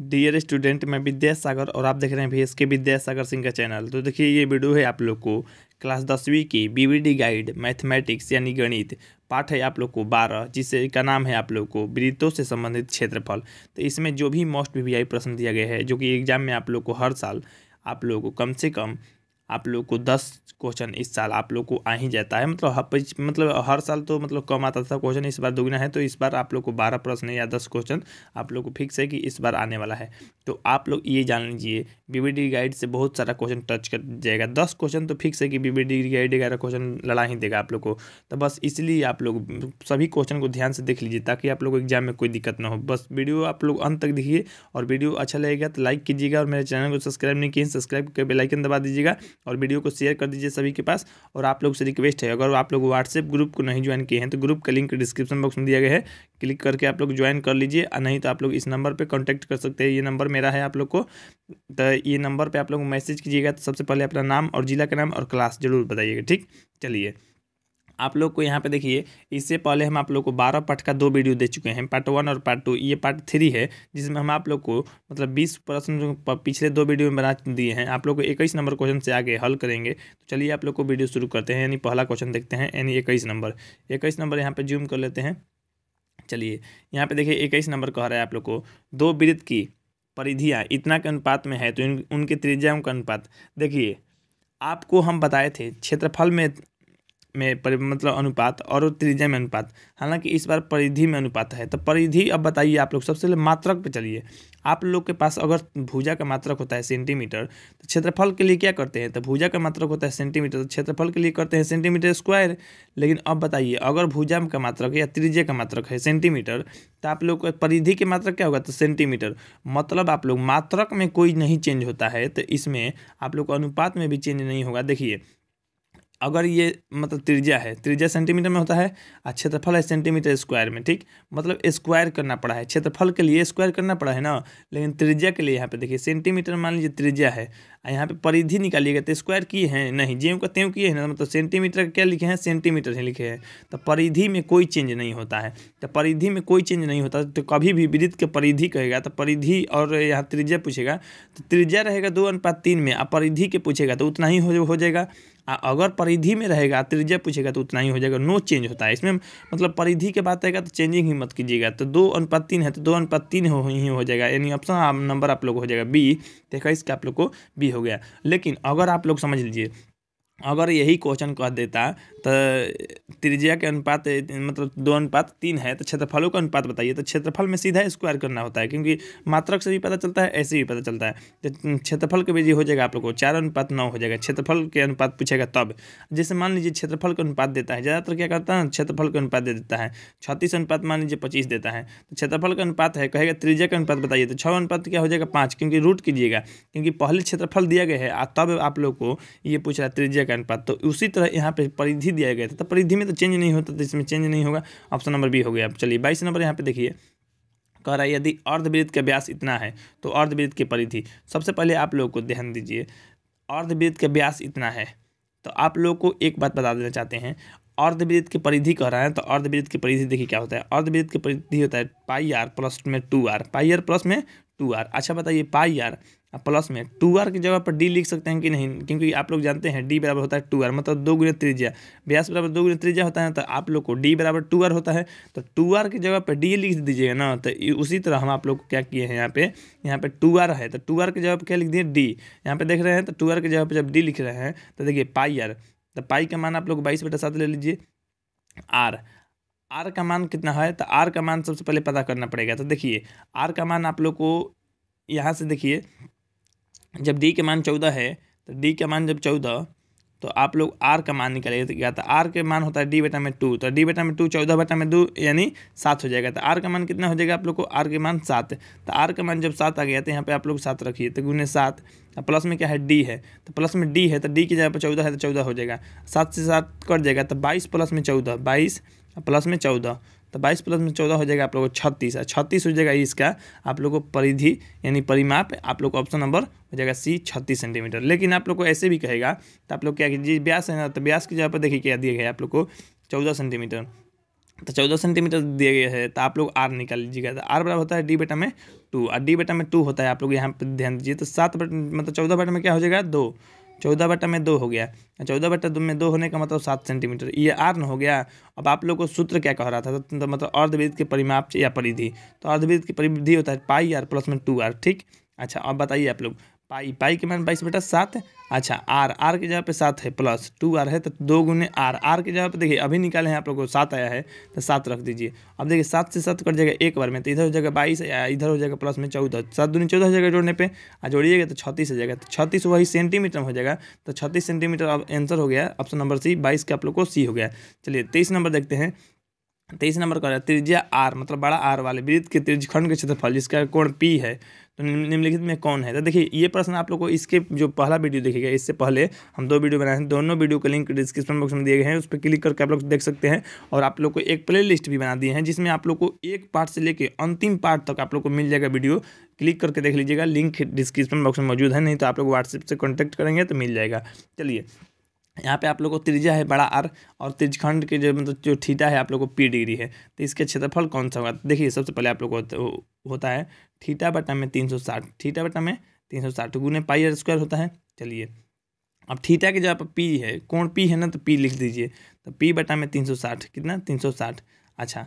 dear student मैं विद्यासागर और आप देख रहे हैं भी के विद्यासागर सिंह का चैनल तो देखिए ये वीडियो है आप लोग को क्लास दसवीं की बीवीडी गाइड मैथमेटिक्स यानी गणित पाठ है आप लोग को बारह जिसे का नाम है आप लोग को वृत्तों से संबंधित क्षेत्रफल तो इसमें जो भी मोस्ट वी प्रश्न दिया गया है जो कि एग्जाम में आप लोग को हर साल आप लोग को कम से कम आप लोग को दस क्वेश्चन इस साल आप लोग को आ ही जाता है मतलब हर मतलब हर साल तो मतलब कम आता था क्वेश्चन इस बार दोगुना है तो इस बार आप लोग को बारह प्रश्न या दस क्वेश्चन आप लोग को फिक्स है कि इस बार आने वाला है तो आप लोग ये जान लीजिए बीबीडी गाइड से बहुत सारा क्वेश्चन टच कर जाएगा दस क्वेश्चन तो फिक्स है कि बीबीडी गाइड ग्यारह क्वेश्चन लड़ा ही देगा आप लोग को तो बस इसलिए आप लोग सभी क्वेश्चन को ध्यान से देख लीजिए ताकि आप लोग को एग्जाम में कोई दिक्कत ना हो बस वीडियो आप लोग अंत तक देखिए और वीडियो अच्छा लगेगा तो लाइक कीजिएगा और मेरे चैनल को सब्सक्राइब नहीं किए सब्सक्राइब कर बेलाइकन दबा दीजिएगा और वीडियो को शेयर कर दीजिए सभी के पास और आप लोग से रिक्वेस्ट है अगर आप लोग व्हाट्सएप ग्रुप को नहीं ज्वाइन किए हैं तो ग्रुप का लिंक डिस्क्रिप्शन बॉक्स में दिया गया है क्लिक करके आप लोग ज्वाइन कर लीजिए नहीं तो आप लोग इस नंबर पर कॉन्टैक्ट कर सकते हैं ये नंबर मेरा है आप लोग को तो ये नंबर पर आप लोग मैसेज कीजिएगा तो सबसे पहले अपना नाम और जिला का नाम और क्लास जरूर बताइएगा ठीक चलिए आप लोग को यहाँ पे देखिए इससे पहले हम आप लोग को बारह पार्ट का दो वीडियो दे चुके हैं पार्ट वन और पार्ट टू ये पार्ट थ्री है जिसमें हम आप लोग को मतलब बीस प्रश्न जो पिछले दो वीडियो में बना दिए हैं आप लोग को इक्कीस नंबर क्वेश्चन से आगे हल करेंगे तो चलिए आप लोग को वीडियो शुरू करते हैं यानी पहला क्वेश्चन देखते हैं यानी इक्कीस नंबर इक्कीस नंबर यहाँ पर जूम कर लेते हैं चलिए यहाँ पे देखिए इक्कीस नंबर कह रहा है आप लोग को दो वृत्त की परिधियाँ इतना के अनुपात में है तो उनके त्रिज्याओं का अनुपात देखिए आपको हम बताए थे क्षेत्रफल में में परि मतलब अनुपात और त्रिज्या में अनुपात हालांकि इस बार परिधि में अनुपात है तो परिधि अब बताइए आप लोग सबसे पहले मात्रक पे चलिए आप लोग के पास अगर भुजा का मात्रक होता है सेंटीमीटर तो क्षेत्रफल के लिए क्या करते हैं तो भुजा का मात्रक होता है सेंटीमीटर तो क्षेत्रफल के लिए करते हैं सेंटीमीटर स्क्वायर लेकिन अब बताइए अगर भुजा का मात्रक या त्रिजे का मात्रक है सेंटीमीटर तो आप लोग परिधि के मात्रक क्या होगा तो सेंटीमीटर मतलब आप लोग मात्रक में कोई नहीं चेंज होता है तो इसमें आप लोग अनुपात में भी चेंज नहीं होगा देखिए अगर ये मतलब त्रिज्या है त्रिज्या सेंटीमीटर में होता है और क्षेत्रफल है सेंटीमीटर स्क्वायर में ठीक मतलब स्क्वायर करना पड़ा है क्षेत्रफल के लिए स्क्वायर करना पड़ा है ना लेकिन त्रिज्या के लिए यहाँ पे देखिए सेंटीमीटर मान लीजिए त्रिज्या है यहाँ पे परिधि निकालिएगा तो स्क्वायर किए हैं नहीं जेव का त्यों किए हैं ना मतलब सेंटीमीटर क्या लिखे हैं सेंटीमीटर ही लिखे हैं तो परिधि में कोई चेंज नहीं होता है तो परिधि में कोई चेंज नहीं होता तो कभी भी विद्युत के परिधि कहेगा तो परिधि और यहाँ त्रिज्या पूछेगा तो त्रिज्या रहेगा दो अनुपात तीन में और परिधि के पूछेगा तो उतना ही हो जाएगा अगर परिधि में रहेगा त्रिज्या पूछेगा तो उतना ही हो जाएगा नो चेंज होता है इसमें मतलब परिधि के बात आएगा तो चेंजिंग ही मत कीजिएगा तो दो अनुपात तीन है तो दो अनुपात तीन हो ही हो जाएगा यानी ऑप्शन नंबर आप लोग हो जाएगा बी तो इसका आप लोग को बी हो गया लेकिन अगर आप लोग समझ लीजिए अगर यही क्वेश्चन कह देता तो त्रिज्या के अनुपात मतलब दो अनुपात तीन है तो क्षेत्रफलों का अनुपात बताइए तो क्षेत्रफल में सीधा स्क्वायर करना होता है क्योंकि मात्रक से भी पता चलता है ऐसे भी पता चलता है तो क्षेत्रफल के बीजे हो जाएगा आप लोग को चार अनुपात नौ हो जाएगा क्षेत्रफल के अनुपात पूछेगा तब जैसे मान लीजिए क्षेत्रफल का अनुपात देता है ज़्यादातर क्या करता है क्षेत्रफल का अनुपात दे देता है छत्तीस अनुपात मान लीजिए पच्चीस देता है तो क्षेत्रफल का अनुपात है कहेगा त्रिजिया का अनुपात बताइए तो छः अनुपात क्या हो जाएगा पाँच क्योंकि रूट कीजिएगा क्योंकि पहले क्षेत्रफल दिया गया है तब आप लोग को ये पूछ रहा है त्रिजिया परिधि का अनुपात तो उसी तरह यहाँ पे परिधि दिया गया था तो परिधि में तो चेंज नहीं होता तो इसमें चेंज नहीं होगा ऑप्शन नंबर बी हो गया अब चलिए बाईस नंबर यहाँ पे देखिए कह रहा है यदि अर्धवृत्त का व्यास इतना है तो अर्धवृत्त की परिधि सबसे पहले आप लोगों को ध्यान दीजिए अर्धवृत्त का व्यास इतना है तो आप लोगों को एक बात बता देना चाहते हैं अर्धवृत्त की परिधि कह रहा है तो अर्धवृत्त की परिधि देखिए क्या होता है अर्धवृत्त की परिधि होता है पाई आर प्लस में two r pi r plus में टू आर अच्छा बताइए पाई आर प्लस में टू आर की जगह पर डी लिख सकते हैं कि नहीं क्योंकि आप लोग जानते हैं डी बराबर होता है टू आर मतलब दो गुना त्रिजिया ब्यास बराबर दो गुना त्रिजिया होता है तो आप लोग को डी बराबर टू आर होता है तो टू आर की जगह पर डी लिख दीजिएगा ना तो उसी तरह हम आप लोग को क्या किए हैं यहाँ पे यहाँ पे टू आर है तो टू आर की जगह पर क्या लिख दिए डी यहाँ पे देख रहे हैं तो टू आर की जगह पर जब डी लिख रहे हैं तो देखिए पाई आर तो पाई का मान आप लोग बाईस बटा सात ले लीजिए आर आर का मान कितना है तो आर का मान सबसे पहले पता करना पड़ेगा तो देखिए आर का मान आप लोग को यहाँ से देखिए जब डी का मान चौदह है तो डी का मान जब चौदह तो आप लोग आर का मान निकालिएगा तो आर के मान होता है डी बेटा में टू तो डी बेटा में टू चौदह बेटा में दो यानी सात हो जाएगा तो आर का मान कितना हो जाएगा आप लोग को आर के मान सात तो आर का मान जब सात आ गया तो यहाँ पे आप लोग सात रखिए तो गुने सात प्लस में क्या है डी है तो प्लस में डी है तो डी की जगह पर चौदह है तो चौदह हो जाएगा सात से सात कट जाएगा तो बाईस प्लस में चौदह बाईस प्लस में चौदह तो बाईस प्लस में चौदह हो जाएगा आप लोगों को छत्तीस छत्तीस हो जाएगा इसका आप लोग को परिधि यानी परिमाप आप लोग को ऑप्शन नंबर हो जाएगा सी छत्तीस सेंटीमीटर लेकिन आप लोग को ऐसे भी कहेगा तो आप लोग क्या कीजिए ब्यास है ना तो ब्यास की जगह पर देखिए क्या दिया गया आप लोग को चौदह सेंटीमीटर तो चौदह सेंटीमीटर दिया गया है तो आप लोग आर निकाल लीजिएगा तो आर बराबर होता है डी बेटा में टू और डी बेटा में टू होता है आप लोग यहाँ पर ध्यान दीजिए तो सात बटन मतलब चौदह बेटा में क्या हो जाएगा दो चौदह बटा में दो हो गया चौदह बटा दो में दो होने का मतलब सात सेंटीमीटर ये आर्न हो गया अब आप लोग को सूत्र क्या कह रहा था तो, तो मतलब अर्धविद के परिमाप या परिधि तो अर्धविद की परिधि होता है पाई आर प्लस में टू आर ठीक अच्छा अब बताइए आप लोग पाई पाई के मान बाईस बेटा सात अच्छा आर आर की जगह पे सात है प्लस टू आर है तो दो गुने आर आर की जगह पे देखिए अभी निकाले हैं आप लोग को सात आया है तो सात रख दीजिए अब देखिए सात से सात कट जाएगा एक बार में तो इधर हो जाएगा बाईस आया इधर हो जाएगा प्लस में चौदह सात दूनी चौदह हो जाएगा जोड़ने पे आ जोड़िएगा तो छत्तीस हो जाएगा तो छत्तीस वही सेंटीमीटर हो जाएगा तो छत्तीस सेंटीमीटर अब आंसर हो गया ऑप्शन नंबर सी बाईस का आप लोग को सी हो गया चलिए तेईस नंबर देखते हैं तेईस नंबर कर त्रिज्या आर मतलब बड़ा आर वाले वृत्त के त्रिजखंड के क्षेत्रफल जिसका कोण पी है तो निम्नलिखित में कौन है तो देखिए ये प्रश्न आप लोग को इसके जो पहला वीडियो देखेगा इससे पहले हम दो वीडियो बनाए हैं दोनों वीडियो का लिंक डिस्क्रिप्शन बॉक्स में दिए गए हैं उस पर क्लिक करके आप लोग देख सकते हैं और आप लोग को एक प्ले लिस्ट भी बना दिए हैं जिसमें आप लोग को एक पार्ट से लेकर अंतिम पार्ट तक आप लोग को मिल जाएगा वीडियो क्लिक करके देख लीजिएगा लिंक डिस्क्रिप्शन बॉक्स में मौजूद है नहीं तो आप लोग व्हाट्सएप से कॉन्टैक्ट करेंगे तो मिल जाएगा चलिए यहाँ पे आप लोगों को त्रिज्या है बड़ा आर और त्रिजखंड के जो मतलब जो थीटा है आप लोगों को पी डिग्री है तो इसका क्षेत्रफल कौन सा होगा देखिए सबसे पहले आप लोग को तो होता है थीटा बटा में तीन सौ साठ थीटा बटा में तीन सौ साठ गुने पाई आर स्क्वायर होता है चलिए अब थीटा के जो आप पी है कोण पी है ना तो पी लिख दीजिए तो पी बटा में तीन सौ साठ कितना तीन सौ साठ अच्छा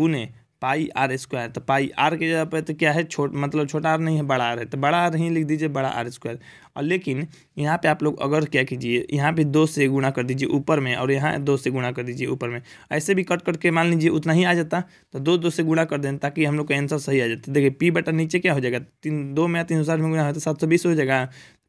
गुने पाई आर स्क्वायर तो पाई आर की जगह पर तो क्या है छोट मतलब छोटा आर नहीं है बड़ा आर है तो बड़ा आर ही लिख दीजिए बड़ा आर स्क्वायर और लेकिन यहाँ पे आप लोग अगर क्या कीजिए यहाँ पे दो से गुणा कर दीजिए ऊपर में और यहाँ दो से गुणा कर दीजिए ऊपर में ऐसे भी कट कट के मान लीजिए उतना ही आ जाता तो दो दो से गुणा कर दें ताकि हम लोग का आंसर सही आ जाता तो देखिए पी बटा नीचे क्या हो जाएगा तीन दो में या तीन सौ में गुणा हो तो सात सौ बीस हो जाएगा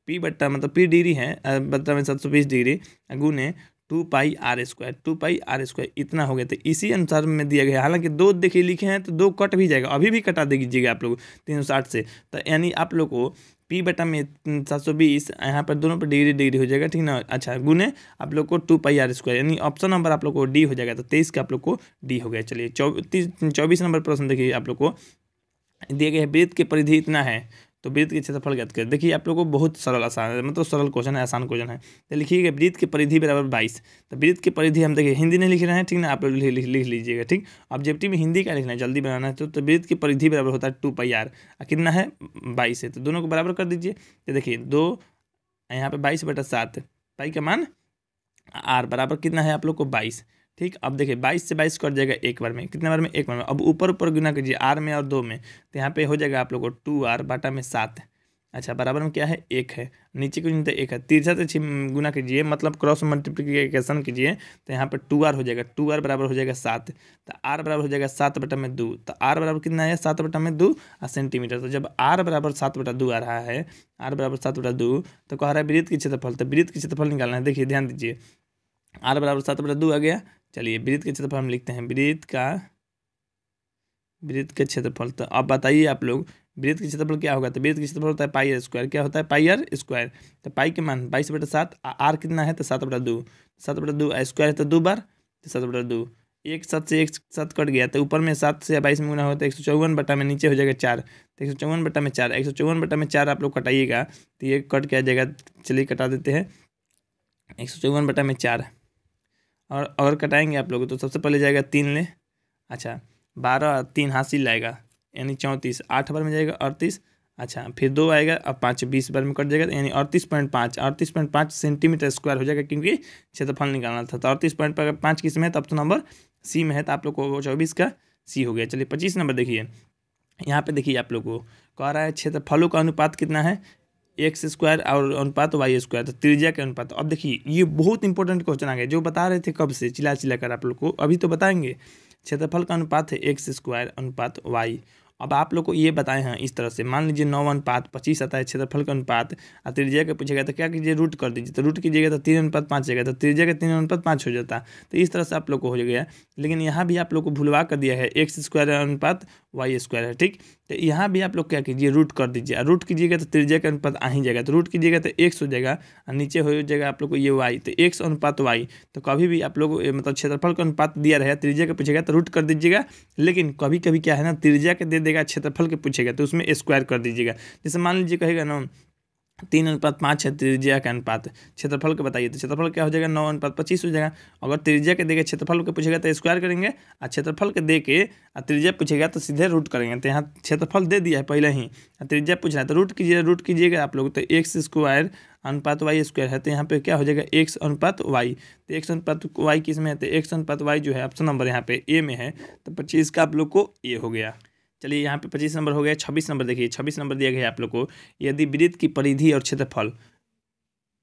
पी बट्टा मतलब पी डिग्री है बट्टा में मतलब सात सौ बीस डिग्री गुने two pi r square two pi r square इतना हो गया तो इसी अनुसार में दिया गया हालांकि दो देखिए लिखे हैं तो दो कट भी जाएगा अभी भी कटा दीजिएगा आप लोग तीन सौ साठ से तो यानी आप लोग को पी बटा में सात सौ बीस यहाँ पर दोनों पर डिग्री डिग्री हो जाएगा ठीक ना अच्छा गुने आप लोग को टू पाई आर स्क्वायर यानी ऑप्शन नंबर आप लोग को डी हो जाएगा तो तेईस का आप लोग को डी हो गया चलिए चौबीस नंबर प्रश्न देखिए आप लोग को दिए गए वृत्त के परिधि इतना है तो वृत्त के क्षेत्रफल ज्ञात करें देखिए आप लोगों को बहुत सरल आसान है मतलब सरल क्वेश्चन है आसान क्वेश्चन है तो लिखिएगा वृत्त के परिधि बराबर बाईस तो वृत्त की परिधि हम देखिए हिंदी नहीं लिख रहे हैं ठीक ना आप लोग लिख लिख लीजिएगा ठीक ऑब्जेक्टिव में हिंदी का लिखना है जल्दी बनाना है तो तो वृत्त की परिधि बराबर होता है टू पाई आर कितना है बाईस है तो दोनों को बराबर कर दीजिए तो देखिए दो यहाँ पर बाईस बटा सात पाई का मान आर बराबर कितना है आप लोग को बाईस ठीक अब देखिए बाईस से बाईस कर जाएगा एक बार में कितने बार में एक बार में अब ऊपर ऊपर गुना कीजिए आर में और दो में तो यहाँ पे हो जाएगा आप लोगों को टू आर बाटा में सात अच्छा बराबर में क्या है एक है नीचे की तो एक है तीसरा से गुना कीजिए मतलब क्रॉस मल्टीप्लीकेशन कीजिए तो यहाँ पर टू आर हो जाएगा टू आर बराबर हो जाएगा सात तो आर बराबर हो जाएगा सात बटा में दो तो आर बराबर कितना है सात बटा में दो और सेंटीमीटर तो जब आर बराबर सात बटा दो आ रहा है आर बराबर सात बटा दो तो कह रहा है वृत्त की क्षेत्रफल तो वृत्त की क्षेत्रफल निकालना है देखिए ध्यान दीजिए आर बराबर सात बटा दो आ गया चलिए वृत्त का क्षेत्रफल हम लिखते हैं वृत्त का वृत्त का क्षेत्रफल तो अब बताइए आप लोग वृत्त का क्षेत्रफल क्या होगा तो वृत्त का क्षेत्रफल होता है पाई स्क्वायर क्या होता है पाई आर स्क्वायर तो पाई के मान बाईस बटा सात आर कितना है तो सात बटा दो सात बटा दो स्क्वायर है तो दो बार तो सात बटा दो एक सात से एक सात कट गया तो ऊपर में सात से बाईस में गुना होता है एक सौ चौवन बटा में नीचे हो जाएगा चार तो एक सौ चौवन बटा में चार एक सौ चौवन बटा में चार आप लोग कटाइएगा तो ये कट के आ जाएगा चलिए कटा देते हैं एक सौ चौवन बटा में चार और अगर कटाएंगे आप लोग तो सबसे पहले जाएगा तीन ले अच्छा बारह और तीन हासिल लाएगा यानी चौंतीस आठ बार में जाएगा अड़तीस अच्छा फिर दो आएगा अब पाँच बीस बार में कट जाएगा यानी अड़तीस पॉइंट पाँच अड़तीस पॉइंट पाँच सेंटीमीटर स्क्वायर हो जाएगा क्योंकि क्षेत्रफल निकालना था तो अड़तीस पॉइंट पाँच किस में है तो, तो नंबर सी में है तो आप लोग को चौबीस का सी हो गया चलिए पच्चीस नंबर देखिए यहाँ पे देखिए आप लोग को कह रहा है क्षेत्रफलों का अनुपात कितना है एक्स स्क्वायर और अनुपात वाई स्क्वायर तो त्रिज्या के अनुपात अब देखिए ये बहुत इंपॉर्टेंट क्वेश्चन आ गया जो बता रहे थे कब से चिल्ला चिल्ला कर आप लोग को अभी तो बताएंगे क्षेत्रफल का अनुपात है एक्स स्क्वायर अनुपात वाई अब आप लोग को ये बताए हैं हाँ, इस तरह से मान लीजिए नौ अनुपात पच्चीस आता है क्षेत्रफल का अनुपात और त्रिज्या का पूछेगा तो क्या कीजिए रूट कर दीजिए तो रूट कीजिएगा तो तीन अनुपात पाँच जाएगा तो त्रिज्या का तीन अनुपात पाँच हो जाता तो इस तरह से आप लोग को हो गया लेकिन यहाँ भी आप लोग को भुलवा कर दिया है एक्स स्क्वायर अनुपात वाई स्क्वायर है ठीक तो यहाँ भी आप लोग क्या कीजिए रूट कर दीजिए रूट कीजिएगा तो त्रिज्या का अनुपात आ ही जाएगा तो रूट कीजिएगा तो एक्स हो जाएगा और नीचे हो जाएगा आप लोग को ये वाई तो एक्स अनुपात वाई तो कभी भी आप लोग मतलब क्षेत्रफल का अनुपात दिया रहेगा त्रिज्या का पूछेगा तो रूट कर दीजिएगा लेकिन कभी कभी क्या है ना त्रिज्या के दे देगा क्षेत्रफल के पूछेगा तो उसमें स्क्वायर कर दीजिएगा जैसे मान लीजिए कहेगा ना तीन अनुपात पाँच है त्रिज्या का अनुपात क्षेत्रफल के बताइए तो क्षेत्रफल क्या हो जाएगा नौ अनुपात पच्चीस हो जाएगा अगर त्रिज्या के देखे क्षेत्रफल के पूछेगा तो स्क्वायर करेंगे और क्षेत्रफल के दे और त्रिज्या पूछेगा तो सीधे रूट करेंगे तो यहाँ क्षेत्रफल दे दिया है पहले ही त्रिज्या पूछ रहा है तो रूट कीजिए रूट कीजिएगा आप लोग तो एक्स स्क्वायर अनुपात वाई स्क्वायर है तो यहाँ पे क्या हो जाएगा एक्स अनुपात वाई तो एक्स अनुपात वाई किस में है तो एक्स अनुपात वाई जो है ऑप्शन नंबर यहाँ पे ए में है तो पच्चीस का आप लोग को ए हो गया चलिए यहाँ पे पच्चीस नंबर हो गया छब्बीस नंबर देखिए छब्बीस नंबर दिया गया आप लोग को यदि वृत्त की परिधि और क्षेत्रफल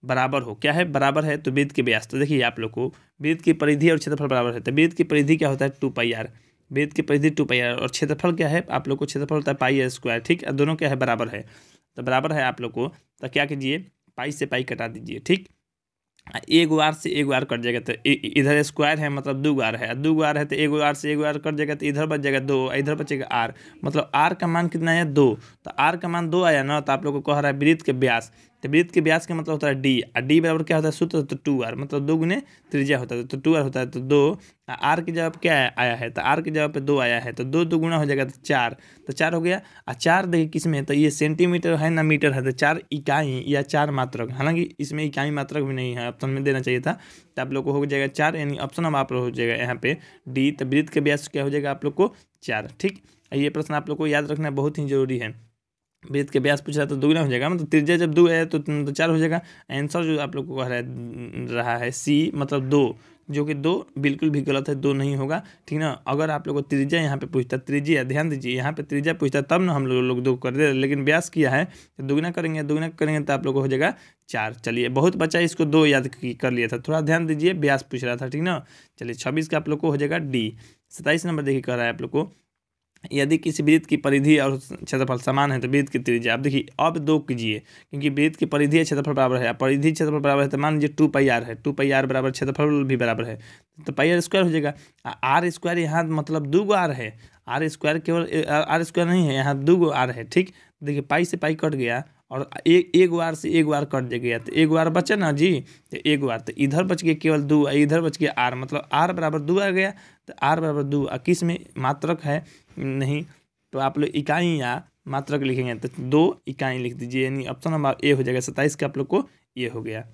बराबर हो क्या है बराबर है तो वृत्त के व्यास तो देखिए आप लोग को वृत्त की परिधि और क्षेत्रफल बराबर है तो वृत्त की परिधि क्या होता है टू पाई आर वृत्त की परिधि टू पाई आर और क्षेत्रफल क्या है आप लोग को क्षेत्रफल होता है पाई आर स्क्वायर ठीक दोनों क्या है बराबर है तो बराबर है आप लोग को तो क्या कीजिए पाई से पाई कटा दीजिए ठीक एक बार से एक आर कट जाएगा तो इधर स्क्वायर है मतलब दो आर है दो बार है तो एक आर से एक बार कट जाएगा तो इधर बच जाएगा दो इधर बचेगा आर मतलब आर का मान कितना है दो तो आर का मान दो आया ना तो आप लोग को कह रहा है वृत्त के व्यास तो वृत्त के व्यास का मतलब होता है डी और डी बराबर क्या होता है सूत्र तो टू आर मतलब दो गुने त्रिज्या होता है तो टू आर होता है तो दो आर की जवाब क्या आया है तो आर की जवाब पे दो आया है तो दो दो गुना हो जाएगा तो चार तो चार हो गया और चार देखिए किस में तो ये सेंटीमीटर है ना मीटर है तो चार इकाई या चार मात्रक हालांकि इसमें इकाई मात्रक भी नहीं है ऑप्शन में देना चाहिए था तो आप लोग को हो जाएगा चार यानी ऑप्शन अब आप लोग हो जाएगा यहाँ पे डी तो वृत्त के व्यास क्या हो जाएगा आप लोग को चार ठीक ये प्रश्न आप लोग को याद रखना बहुत ही जरूरी है वेद के व्यास पूछ रहा था तो दुगना हो जाएगा मतलब त्रिज्या जब दो है तो, तो चार हो जाएगा आंसर जो आप लोग को कह रहा, रहा है सी मतलब दो जो कि दो बिल्कुल भी गलत है दो नहीं होगा ठीक ना अगर आप लोग को त्रिज्या यहाँ पे पूछता त्रिज्या ध्यान दीजिए यहाँ पे त्रिज्या पूछता तब ना हम लोग लोग दो कर दे लेकिन व्यास किया है तो दुगना करेंगे दुगना करेंगे तो आप लोग को हो जाएगा चार चलिए बहुत बच्चा इसको दो याद कर लिया था थोड़ा ध्यान दीजिए व्यास पूछ रहा था ठीक ना चलिए छब्बीस का आप लोग को हो जाएगा डी सत्ताईस नंबर देखिए कह रहा है आप लोग को यदि किसी वृत्त की परिधि और क्षेत्रफल समान है तो वृत्त की त्रिज्या आप देखिए अब दो कीजिए क्योंकि वृत्त की परिधि क्षेत्रफल बराबर है परिधि क्षेत्रफल बराबर है तो मान लीजिए टू पाई आर है टू पाई आर बराबर क्षेत्रफल भी बराबर है तो पाई आर स्क्वायर हो जाएगा आर स्क्वायर यहाँ मतलब दो गो आर है आर स्क्वायर केवल आर स्क्वायर नहीं है यहाँ दो गो आर है ठीक देखिए पाई से पाई कट गया और एक एक बार से एक बार कट गया तो एक बार बचे ना जी तो एक बार तो इधर बच गया केवल दो इधर बच गया आर मतलब आर बराबर दो आ गया तो आर बराबर दो आ किस में मात्रक है नहीं तो आप लोग इकाई या मात्रक लिखेंगे तो दो इकाई लिख दीजिए यानी ऑप्शन नंबर ए हो जाएगा सत्ताईस के आप लोग को ये हो गया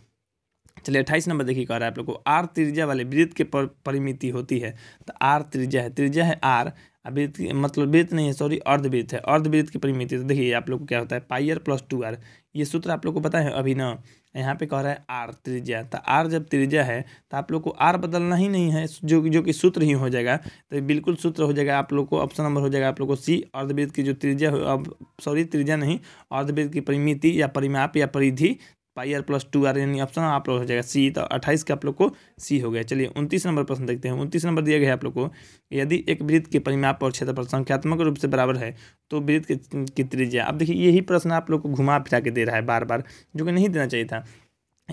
चलिए अट्ठाईस नंबर देखिए कह रहा है आप लोग को आर त्रिज्या वाले वृत्त के पर परिमिति होती है तो आर त्रिज्या है त्रिज्या है आर वृत्त मतलब वृत्त नहीं है सॉरी अर्धवृत्त है अर्धवृत्त की परिमिति तो देखिए आप लोग को क्या होता है pi r plus two r ये सूत्र आप लोग को पता है अभी ना यहाँ पे कह रहा है आर त्रिज्या तो आर जब त्रिज्या है तो आप लोग को आर बदलना ही नहीं है जो जो कि सूत्र ही हो जाएगा तो बिल्कुल सूत्र हो जाएगा आप लोग को ऑप्शन नंबर हो जाएगा आप लोग को सी अर्धवृत्त की जो त्रिज्या अब सॉरी त्रिज्या नहीं अर्धवृत्त की परिमिति या परिमाप या परिधि pi r plus two r यानी ऑप्शन आप लोग हो जाएगा सी तो अट्ठाईस का आप लोग को सी हो गया चलिए उनतीस नंबर प्रश्न देखते हैं उनतीस नंबर दिया गया है आप लोग को यदि एक वृत्त के परिमाप और क्षेत्रफल संख्यात्मक रूप से बराबर है तो वृत्त की त्रिज्या अब देखिए यही प्रश्न आप लोग को घुमा फिरा के दे रहा है बार बार जो कि नहीं देना चाहिए था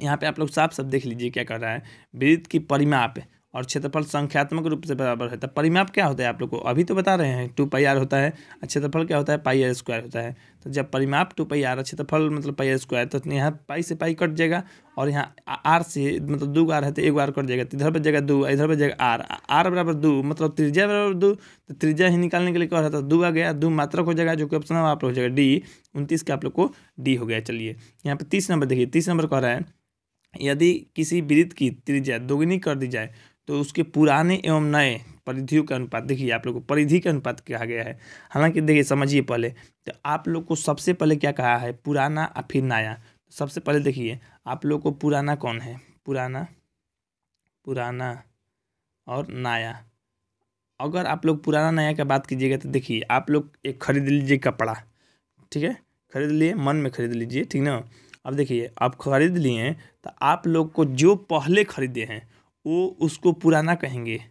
यहाँ पे आप लोग साफ साफ देख लीजिए क्या कर रहा है वृत्त की परिमाप और क्षेत्रफल संख्यात्मक रूप से बराबर है तो परिमाप क्या होता है आप लोग को अभी तो बता रहे हैं टू पाई आर होता है क्षेत्रफल क्या होता है पाई आर स्क्वायर होता है तो जब परिमाप टू पाई आर क्षेत्रफल मतलब पाई आर स्क्वायर तो यहाँ पाई से पाई कट जाएगा और यहाँ आर से मतलब दो आर है तो एक आर कट जाएगा तो इधर पर जाएगा दो इधर पर जाएगा आर आर बराबर दो मतलब त्रिज्या बराबर दो तो त्रिज्या ही निकालने के लिए कह रहा था तो दो आ गया दो मात्रक हो जाएगा जो कि ऑप्शन आप हो जाएगा डी उनतीस का आप लोग को डी हो गया चलिए यहाँ पर तीस नंबर देखिए तीस नंबर कह रहा है यदि किसी वृत्त की त्रिज्या दोगुनी कर दी जाए तो उसके पुराने एवं नए परिधियों के अनुपात देखिए आप लोग को परिधि के अनुपात कहा गया है हालांकि देखिए समझिए पहले तो आप लोग को सबसे पहले क्या कहा है पुराना और फिर नया सबसे पहले देखिए आप लोग को पुराना कौन है पुराना पुराना और नया अगर आप लोग पुराना नया का बात कीजिएगा तो देखिए आप लोग एक खरीद लीजिए कपड़ा ठीक है खरीद लिए मन में खरीद लीजिए ठीक ना अब देखिए आप खरीद लिए तो आप लोग को जो पहले खरीदे हैं वो उसको पुराना कहेंगे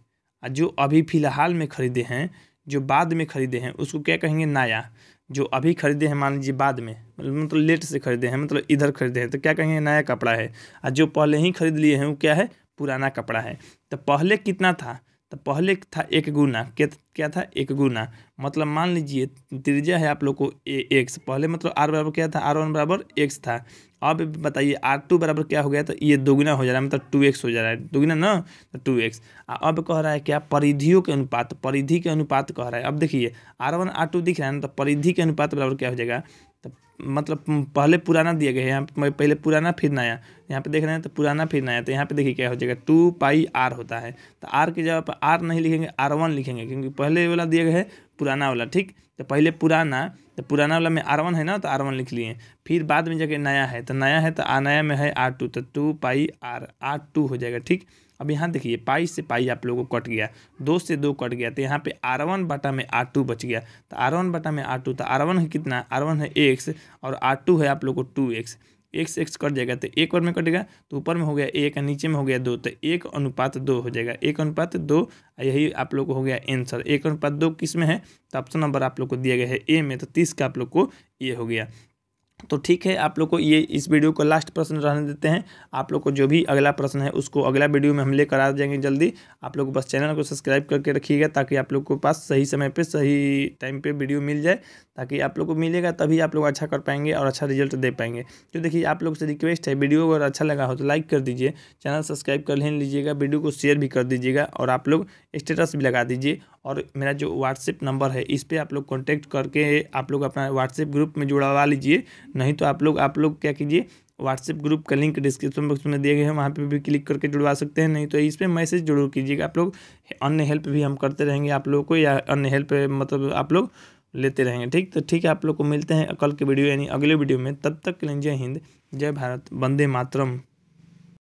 जो अभी फ़िलहाल में ख़रीदे हैं जो बाद में ख़रीदे हैं उसको क्या कहेंगे नया जो अभी ख़रीदे हैं मान लीजिए बाद में मतलब लेट से ख़रीदे हैं मतलब इधर ख़रीदे हैं तो क्या कहेंगे नया कपड़ा है और जो पहले ही ख़रीद लिए हैं वो क्या है पुराना कपड़ा है तो पहले कितना था तो पहले था एक गुना क्या था एक गुना मतलब मान लीजिए त्रिज्या है आप लोग को ए एक्स पहले मतलब आर बराबर क्या था आर वन बराबर एक्स था अब बताइए आर टू बराबर क्या हो गया तो ये दोगुना हो जा रहा है मतलब टू एक्स हो जा रहा है दोगुना ना तो टू एक्स अब कह रहा है क्या परिधियों के अनुपात परिधि के अनुपात कह रहा है अब देखिए आर वन आर टू दिख रहा है ना तो परिधि के अनुपात बराबर क्या हो जाएगा तो मतलब पहले पुराना दिया गया है यहाँ पर पहले पुराना फिर नया यहाँ पे देख रहे हैं तो पुराना फिर नया तो यहाँ पे देखिए क्या हो जाएगा टू पाई आर होता है तो आर की जगह पर आर नहीं लिखेंगे आर वन लिखेंगे क्योंकि पहले वाला दिया गया है पुराना वाला ठीक तो पहले पुराना तो पुराना वाला में आर वन है ना तो आर वन लिख लिए फिर बाद में जाके नया है तो नया है तो आ नया में है आर टू तो two pi r r two हो जाएगा ठीक अब यहाँ देखिए पाई से पाई आप लोगों को कट गया दो से दो कट गया तो यहाँ पे आर वन बटा में आर टू बच गया तो आर वन बटा में आर टू तो आर वन है कितना आर वन है एक्स और आर टू है आप लोग को two x x x cut जाएगा तो एक और में कटेगा तो ऊपर में हो गया एक नीचे में हो गया दो तो एक अनुपात दो हो जाएगा एक अनुपात दो यही आप लोग को हो गया आंसर एक अनुपात दो किस में है तो ऑप्शन नंबर आप लोग को दिया गया है ए में तो तीस का आप लोग को ये हो गया तो ठीक है आप लोग को ये इस वीडियो को लास्ट प्रश्न रहने देते हैं आप लोग को जो भी अगला प्रश्न है उसको अगला वीडियो में हम ले करा जाएंगे जल्दी आप लोग बस चैनल को सब्सक्राइब करके रखिएगा ताकि आप लोग को पास सही समय पे सही टाइम पे वीडियो मिल जाए ताकि आप लोग को मिलेगा तभी आप लोग अच्छा कर पाएंगे और अच्छा रिजल्ट दे पाएंगे तो देखिए आप लोग से रिक्वेस्ट है वीडियो अगर अच्छा लगा हो तो लाइक कर दीजिए चैनल सब्सक्राइब कर लीजिएगा वीडियो को शेयर भी कर दीजिएगा और आप लोग स्टेटस भी लगा दीजिए और मेरा जो व्हाट्सएप नंबर है इस पर आप लोग कॉन्टैक्ट करके आप लोग अपना व्हाट्सएप ग्रुप में जुड़वा लीजिए नहीं तो आप लोग आप लोग क्या कीजिए व्हाट्सएप ग्रुप का लिंक डिस्क्रिप्शन बॉक्स में दिए गए हैं वहाँ पे भी क्लिक करके जुड़वा सकते हैं नहीं तो इस पर मैसेज जरूर कीजिएगा आप लोग अन्य हेल्प भी हम करते रहेंगे आप लोगों को या अन्य हेल्प मतलब आप लोग लेते रहेंगे ठीक तो ठीक है आप लोग को मिलते हैं कल के वीडियो यानी अगले वीडियो में तब तक के लिए जय हिंद जय भारत वंदे मातरम